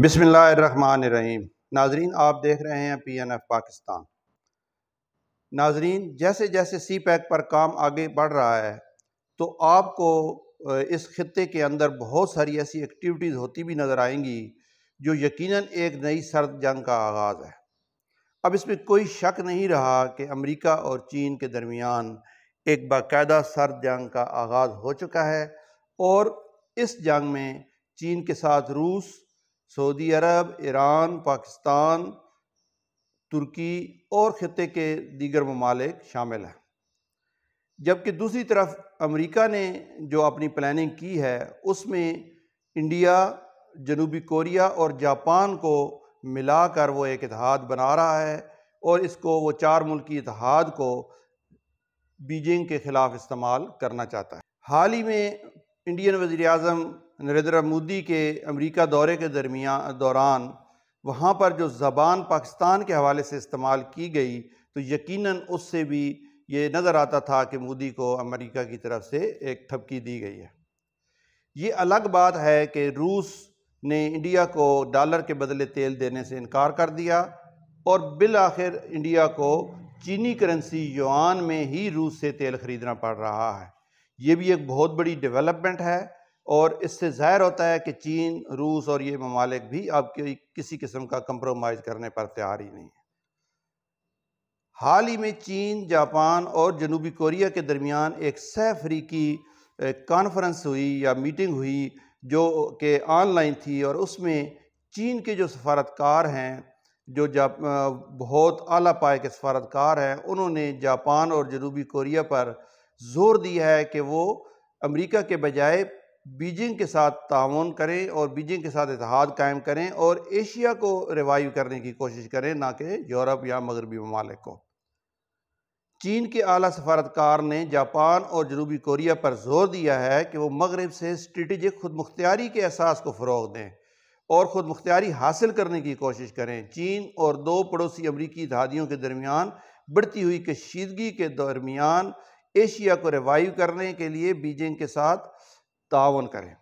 बिसमीम रहीम नाजरीन आप देख रहे हैं पी एन एफ पाकिस्तान नाजरीन जैसे जैसे सी पैक पर काम आगे बढ़ रहा है तो आपको इस ख़त्े के अंदर बहुत सारी ऐसी एक्टिविटीज़ होती भी नज़र आएंगी जो यकीनन एक नई सर्द जंग का आगाज़ है अब इसमें कोई शक नहीं रहा कि अमेरिका और चीन के दरमियान एक बाकायदा सर्द जंग का आगाज़ हो चुका है और इस जंग में चीन के साथ रूस सऊदी अरब ईरान पाकिस्तान तुर्की और ख़ते के दीगर ममालिक शामिल हैं जबकि दूसरी तरफ अमेरिका ने जो अपनी प्लानिंग की है उसमें इंडिया जनूबी कोरिया और जापान को मिलाकर वो एक इतिहाद बना रहा है और इसको वो चार मुल्की इतिहाद को बीजिंग के ख़िलाफ़ इस्तेमाल करना चाहता है हाल ही में इंडियन वज़ी अजम नरेंद्र मोदी के अमेरिका दौरे के दरमिया दौरान वहाँ पर जो ज़बान पाकिस्तान के हवाले से इस्तेमाल की गई तो यकीनन उससे भी ये नज़र आता था कि मोदी को अमेरिका की तरफ से एक ठपकी दी गई है ये अलग बात है कि रूस ने इंडिया को डॉलर के बदले तेल देने से इनकार कर दिया और बिल आखिर इंडिया को चीनी करेंसी युआन में ही रूस से तेल ख़रीदना पड़ रहा है ये भी एक बहुत बड़ी डेवलपमेंट है और इससे ज़ाहिर होता है कि चीन रूस और ये ममालिक भी अब किसी किस्म का कम्प्रोमाइज करने पर तैयार ही नहीं है हाल ही में चीन जापान और जनूबी कोरिया के दरमियान एक सह अफ्रीकी कॉन्फ्रेंस हुई या मीटिंग हुई जो कि ऑनलाइन थी और उसमें चीन के जो सफारतकार हैं जो जाप बहुत आला पाए के सफारतकार हैं उन्होंने जापान और जनूबी कोरिया पर जोर दिया है कि वो अमेरिका के बजाय बीजिंग के साथ ताउन करें और बीजिंग के साथ इतिहाद कायम करें और एशिया को रिवाइव करने की कोशिश करें ना कि यूरोप या मगरबी ममालिक को चीन के अली सफारतकार ने जापान और जनूबी कोरिया पर जोर दिया है कि वो मगरब से स्ट्रेटिजिक खुद मुख्तियारी के एहसास को फ़रोग दें और ख़ुद मुख्तियारी हासिल करने की कोशिश करें चीन और दो पड़ोसी अमरीकी इतिहादियों के दरमियान बढ़ती हुई कशीदगी के दरमियान एशिया को रिवाइव करने के लिए बीजिंग के साथ तावन करें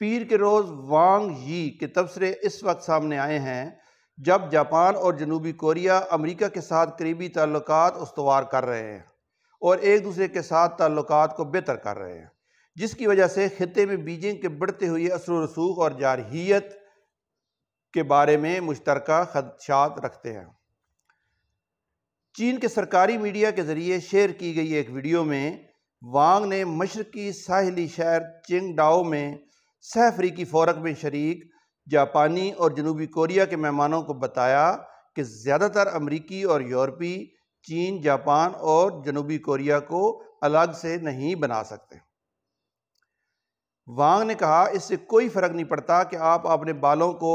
पीर के रोज़ वांग यी के तबसरे इस वक्त सामने आए हैं जब जापान और जनूबी कोरिया अमेरिका के साथ करीबी ताल्लुक उसवार कर रहे हैं और एक दूसरे के साथ ताल्लुक को बेहतर कर रहे हैं जिसकी वजह से ख़त्े में बीजिंग के बढ़ते हुए असर रसूख और जारहीत के बारे में मुश्तरक खदशात रखते हैं चीन के सरकारी मीडिया के ज़रिए शेयर की गई एक वीडियो में वांग ने मशरकी साहली शहर चिंगडाओ में सहफरी की फोरक में शरीक जापानी और जनूबी कोरिया के मेहमानों को बताया कि ज़्यादातर अमरीकी और यूरोपी चीन जापान और जनूबी कोरिया को अलग से नहीं बना सकते वांग ने कहा इससे कोई फ़र्क नहीं पड़ता कि आप अपने बालों को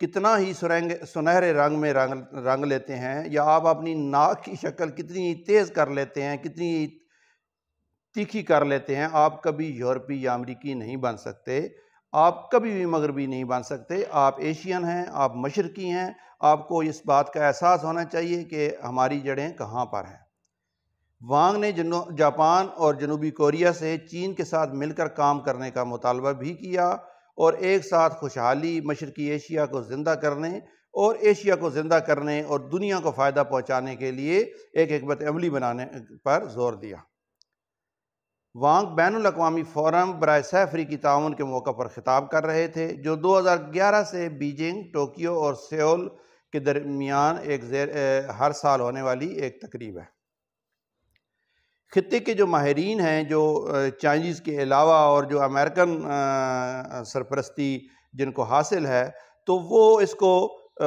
कितना ही सुरंग सुनहरे रंग में रंग रंग लेते हैं या आप अपनी नाक की शक्ल कितनी तेज़ कर लेते हैं कितनी तीखी कर लेते हैं आप कभी यूरोपी या अमरीकी नहीं बन सकते आप कभी भी मगरबी नहीं बन सकते आप एशियन हैं आप मशरकी हैं आपको इस बात का एहसास होना चाहिए कि हमारी जड़ें कहाँ पर हैं वांग ने जापान और जनूबी कोरिया से चीन के साथ मिलकर काम करने का मुतालबा भी किया और एक साथ खुशहाली मशरकी एशिया को ज़िंदा करने और एशिया को ज़िंदा करने और दुनिया को फ़ायदा पहुँचाने के लिए एक हमत अमली बनाने पर जोर दिया वांग बैन अवी फोरम बर सहफरी ताउन के मौका पर ख़िताब कर रहे थे जो 2011 से बीजिंग टोक्यो और सियोल के दरमियान एक ए, हर साल होने वाली एक तकरीब है ख़त्े के जो माहरीन हैं जो चाइनीज़ के अलावा और जो अमेरिकन सरपरस्ती जिनको हासिल है तो वो इसको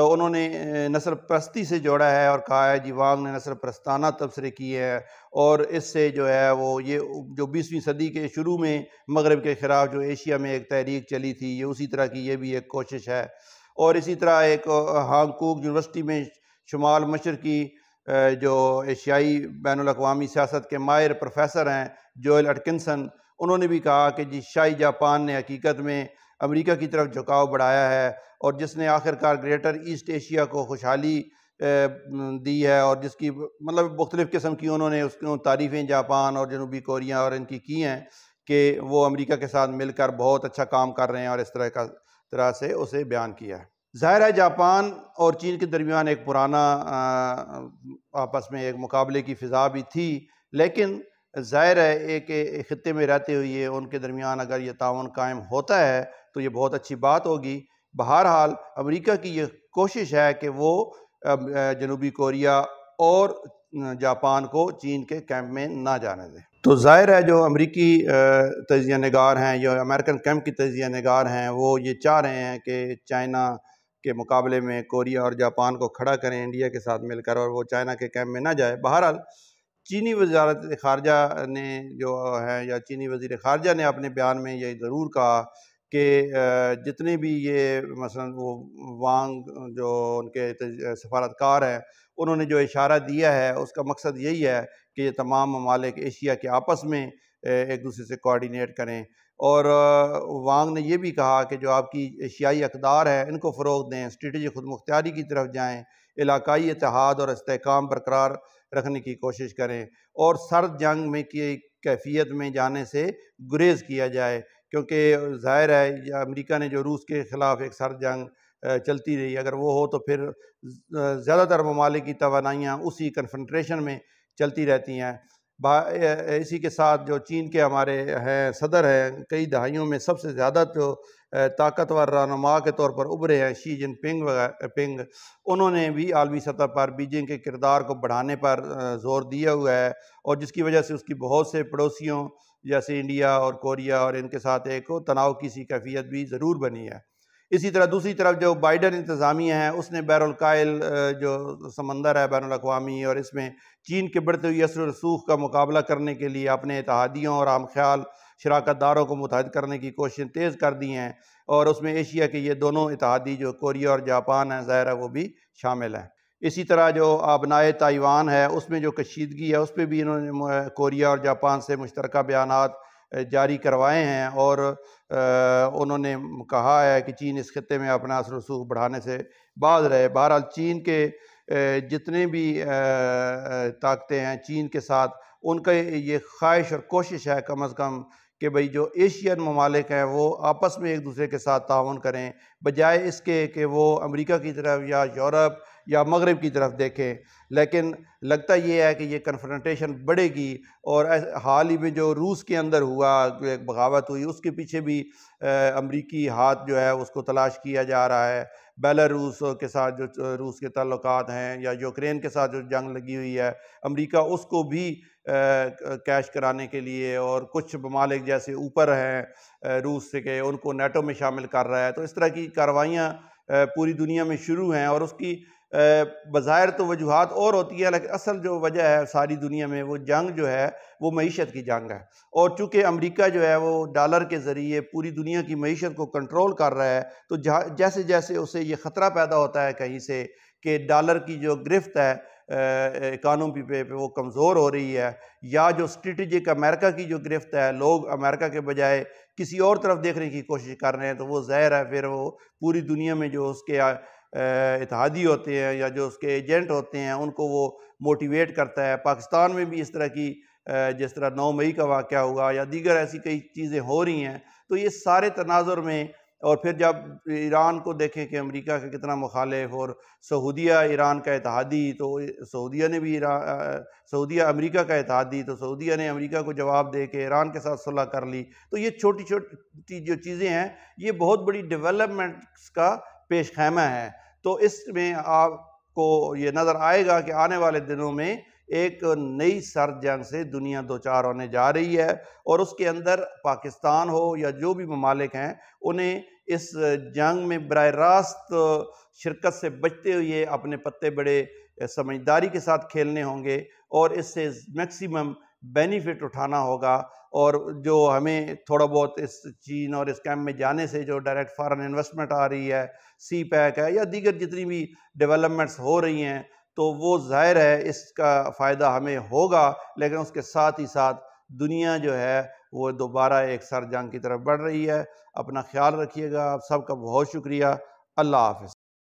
उन्होंने नसर परस्ती से जोड़ा है और कहा है जी वांग ने नसर प्रस्ताना तबसरे किए है और इससे जो है वो ये जो बीसवीं सदी के शुरू में मगरब के ख़िलाफ़ जो एशिया में एक तहरीक चली थी ये उसी तरह की ये भी एक कोशिश है और इसी तरह एक हांगकॉन्ग यूनिवर्सिटी में शुमाल मशर की जो एशियाई बैन अवी सियासत के माहिर प्रोफेसर हैं जोल अटकिनसन उन्होंने भी कहा कि जी शाही जापान ने हकीकत में अमेरिका की तरफ झुकाव बढ़ाया है और जिसने आखिरकार ग्रेटर ईस्ट एशिया को खुशहाली दी है और जिसकी मतलब मुख्तलिफ़ किस्म की उन्होंने उन तारीफ़ें जापान और जनूबी कोरिया और इनकी की हैं कि वो अमेरिका के साथ मिलकर बहुत अच्छा काम कर रहे हैं और इस तरह का तरह से उसे बयान किया है ज़ाहिर है जापान और चीन के दरमियान एक पुराना आपस में एक मुकाबले की फ़िज़ा भी थी लेकिन ज़ाहिर है एक, ख़त्े में रहते हुए उनके दरमियान अगर ये ताउन कायम होता है तो ये बहुत अच्छी बात होगी बहरहाल अमरीका की ये कोशिश है कि वो जनूबी कोरिया और जापान को चीन के कैंप में ना जाने दें तो ज़ाहिर है जो अमरीकी तजिया नगार हैं जो अमेरिकन कैंप की तजिया नगार हैं वो ये चाह रहे हैं कि चाइना के मुकाबले में कोरिया और जापान को खड़ा करें इंडिया के साथ मिलकर और वो चाइना के कैंप में ना जाए बहरहाल चीनी वजारत खारजा ने जो है या चीनी वजीर खारजा ने अपने बयान में ये ज़रूर कहा कि जितने भी ये मसलन वो वांग जो उनके सफारतकार हैं उन्होंने जो इशारा दिया है उसका मकसद यही है कि ये तमाम ममालिक एशिया के आपस में एक दूसरे से कोऑर्डिनेट करें और वांग ने यह भी कहा कि जो आपकी एशियाई अकदार है इनको फ़रोग दें स्ट्रेटी खुद मुख्तारी की तरफ जाएँ इलाकई इतिहाद और इसकाम बरकरार रखने की कोशिश करें और सर्द जंग में की कैफियत में जाने से गुरेज़ किया जाए क्योंकि ज़ाहिर है अमेरिका ने जो रूस के ख़िलाफ़ एक सर्द जंग चलती रही अगर वो हो तो फिर ज़्यादातर ममालिक की तोानाइयाँ उसी कन्फनट्रेशन में चलती रहती हैं इसी के साथ जो चीन के हमारे हैं सदर हैं कई दहाइयों में सबसे ज़्यादा जो तो, ताकतवर रहनुमा के तौर पर उभरे हैं शी जिन पिंग पिंग उन्होंने भी आलमी सतह पर बीजिंग के किरदार को बढ़ाने पर जोर दिया हुआ है और जिसकी वजह से उसकी बहुत से पड़ोसियों जैसे इंडिया और कोरिया और इनके साथ एक तनाव की सी कैफियत भी ज़रूर बनी है इसी तरह दूसरी तरफ जो बाइडन इंतज़ामिया है उसने बैरकायल जो समंदर है बैन अवी और इसमें चीन के बढ़ते हुए असर रसूख का मुकाबला करने के लिए अपने इतिहादियों और आम ख्याल शराकत दारों को मुतहद करने की कोशिशें तेज़ कर दी हैं और उसमें एशिया के ये दोनों इतिहादी जो कोरिया और जापान हैं ज़ाहिर है वो भी शामिल हैं इसी तरह जो आबनाए ताइवान है उसमें जो कशीदगी है उस पर भी इन्होंने कोरिया और जापान से मुश्तरक बयान जारी करवाए हैं और उन्होंने कहा है कि चीन इस खत्े में अपना असर रसूख बढ़ाने से बाज रहे बहरहाल चीन के जितने भी ताकतें हैं चीन के साथ उनका ये ख्वाहिश और कोशिश है कम अज़ कम कि भाई जो एशियन ममालिक हैं वो आपस में एक दूसरे के साथ ताउन करें बजाय इसके कि वो अमेरिका की तरफ या यूरोप या मगरब की तरफ देखें लेकिन लगता ये है कि ये कन्फ्रंटेशन बढ़ेगी और हाल ही में जो रूस के अंदर हुआ जो एक बगावत हुई उसके पीछे भी अमरीकी हाथ जो है उसको तलाश किया जा रहा है बेलारूस के साथ जो रूस के तल्लक हैं या यूक्रेन के साथ जो जंग लगी हुई है अमरीका उसको भी कैश कराने के लिए और कुछ ममालिक जैसे ऊपर हैं रूस से के उनको नेटो में शामिल कर रहा है तो इस तरह की कार्रवाइयाँ पूरी दुनिया में शुरू हैं और उसकी बाहर तो वजूहत और होती है लेकिन असल जो वजह है सारी दुनिया में वो जंग जो है वो मीशत की जंग है और चूँकि अमेरिका जो है वो डॉलर के ज़रिए पूरी दुनिया की मीशत को कंट्रोल कर रहा है तो जैसे जैसे उसे ये ख़तरा पैदा होता है कहीं से कि डॉलर की जो गिरफ्त है इकानमी पे, पे वो कमज़ोर हो रही है या जो स्ट्रेटिक अमेरिका की जो गिरफ्त है लोग अमेरिका के बजाय किसी और तरफ देखने की कोशिश कर रहे हैं तो वो ज़ाहिर है फिर वो पूरी दुनिया में जो उसके इतिहादी होते हैं या जो उसके एजेंट होते हैं उनको वो मोटिवेट करता है पाकिस्तान में भी इस तरह की जिस तरह नौ मई का वाक़ हुआ या दीगर ऐसी कई चीज़ें हो रही हैं तो ये सारे तनाजर में और फिर जब ईरान को देखें कि अमेरिका का कितना मुखालिफ और सऊदिया ईरान का इतिहादी तो सऊदिया ने भी ईरान सऊदिया अमेरिका का इतिहादी तो सऊदिया ने अमेरिका को जवाब दे के ईरान के साथ सुलह कर ली तो ये छोटी छोटी जो चीज़ें हैं ये बहुत बड़ी डेवलपमेंट्स का पेश खैमा है तो इसमें आपको ये नज़र आएगा कि आने वाले दिनों में एक नई सर जंग से दुनिया दो चार होने जा रही है और उसके अंदर पाकिस्तान हो या जो भी ममालिक हैं उन्हें इस जंग में बर रास्त शिरकत से बचते हुए अपने पत्ते बड़े समझदारी के साथ खेलने होंगे और इससे मैक्सिमम बेनिफिट उठाना होगा और जो हमें थोड़ा बहुत इस चीन और इस कैम में जाने से जो डायरेक्ट फॉरेन इन्वेस्टमेंट आ रही है सी पैक है या दीगर जितनी भी डेवलपमेंट्स हो रही हैं तो वो ज़ाहिर है इसका फ़ायदा हमें होगा लेकिन उसके साथ ही साथ दुनिया जो है वो दोबारा एक सर जंग की तरफ बढ़ रही है अपना ख्याल रखिएगा आप सबका बहुत शुक्रिया अल्लाह हाफ